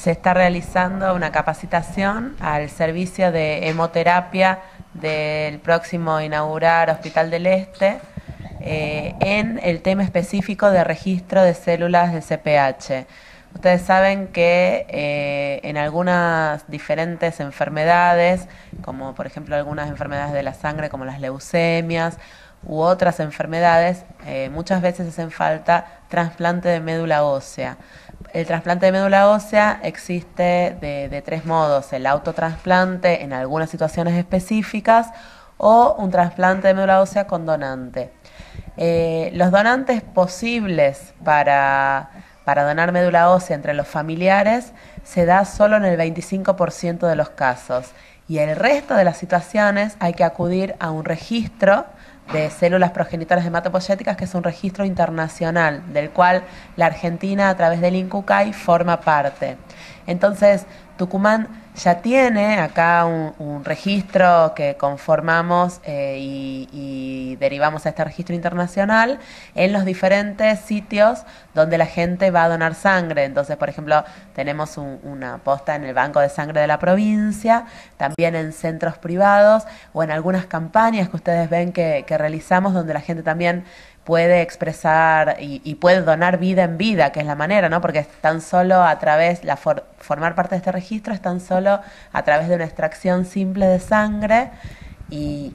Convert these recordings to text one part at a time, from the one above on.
se está realizando una capacitación al servicio de hemoterapia del próximo inaugurar Hospital del Este eh, en el tema específico de registro de células de CPH. Ustedes saben que eh, en algunas diferentes enfermedades, como por ejemplo algunas enfermedades de la sangre como las leucemias u otras enfermedades, eh, muchas veces hacen falta trasplante de médula ósea el trasplante de médula ósea existe de, tres modos, el autotransplante en algunas situaciones específicas o un trasplante de médula ósea con donante. Eh, los donantes posibles para, para donar médula ósea entre los familiares se da solo en el 25% de los casos y el resto de las situaciones hay que acudir a un registro de células progenitoras hematopoyéticas, que es un registro internacional, del cual la Argentina a través del INCUCAI forma parte. Entonces, Tucumán ya tiene acá un, registro que conformamos eh, y, derivamos a este registro internacional en los diferentes sitios donde la gente va a donar sangre. Entonces, por ejemplo, tenemos una posta en el Banco de Sangre de la provincia, también bien en centros privados o en algunas campañas que ustedes ven que, realizamos donde la gente también puede expresar y, puede donar vida en vida, que es la manera, ¿no? Porque es tan solo a través, la formar parte de este registro es tan solo a través de una extracción simple de sangre y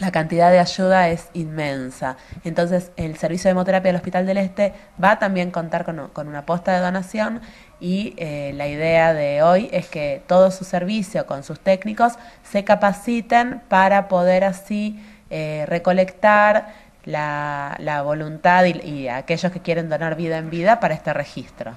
la cantidad de ayuda es inmensa. Entonces, el servicio de hemoterapia del Hospital del Este va a también contar con, una posta de donación y eh, la idea de hoy es que todo su servicio con sus técnicos se capaciten para poder así eh, recolectar la, voluntad y aquellos que quieren donar vida en vida para este registro.